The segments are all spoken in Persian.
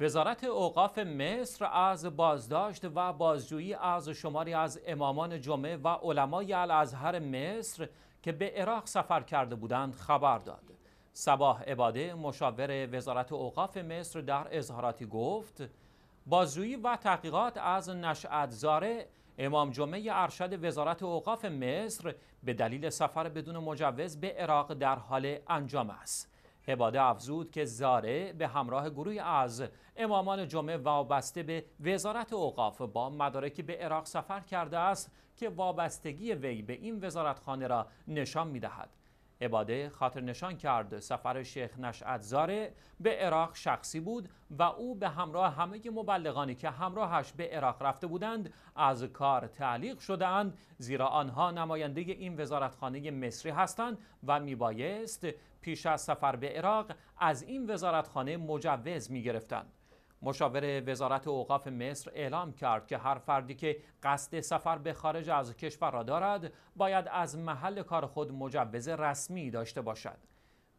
وزارت اوقاف مصر از بازداشت و بازجویی از شماری از امامان جمعه و علمای الازهر مصر که به عراق سفر کرده بودند خبر داد. صباح عباده مشاور وزارت اوقاف مصر در اظهاراتی گفت بازجویی و تحقیقات از نشعت زاره امام جمعه ارشد وزارت اوقاف مصر به دلیل سفر بدون مجوز به عراق در حال انجام است. هباده افزود که زاره به همراه گروه از امامان جمعه وابسته به وزارت اوقاف با مدارکی به عراق سفر کرده است که وابستگی وی به این وزارتخانه را نشان می عباده خاطر نشان کرد سفر شیخ نشعت زاره به عراق شخصی بود و او به همراه همه مبلغانی که همراهش به عراق رفته بودند از کار تعلیق شدهاند زیرا آنها نماینده این وزارتخانه مصری هستند و میبایست پیش از سفر به عراق از این وزارتخانه مجوز میگرفتند مشاور وزارت اوقاف مصر اعلام کرد که هر فردی که قصد سفر به خارج از کشور را دارد باید از محل کار خود مجوز رسمی داشته باشد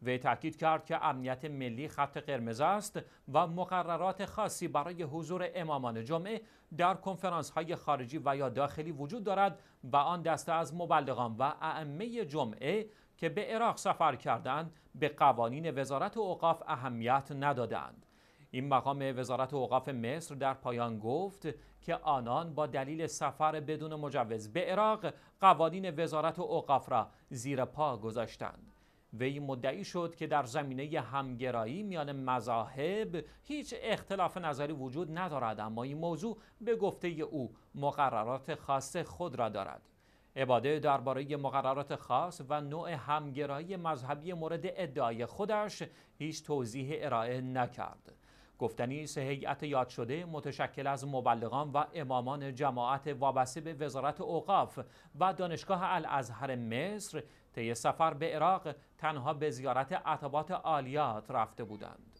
وی تاکید کرد که امنیت ملی خط قرمز است و مقررات خاصی برای حضور امامان جمعه در کنفرانس های خارجی و یا داخلی وجود دارد و آن دسته از مبلغان و ائمه جمعه که به عراق سفر کردند به قوانین وزارت اوقاف اهمیت ندادند این مقام وزارت اوقاف مصر در پایان گفت که آنان با دلیل سفر بدون مجوز به عراق قوانین وزارت اوقاف را زیر پا گذاشتند وی مدعی شد که در زمینه همگرایی میان مذاهب هیچ اختلاف نظری وجود ندارد اما این موضوع به گفته او مقررات خاص خود را دارد عباده درباره مقررات خاص و نوع همگرایی مذهبی مورد ادعای خودش هیچ توضیح ارائه نکرد گفتنی هیئت یاد شده متشکل از مبلغان و امامان جماعت وابسته به وزارت اوقاف و دانشگاه الازهر مصر طی سفر به عراق تنها به زیارت عطبات عالیات رفته بودند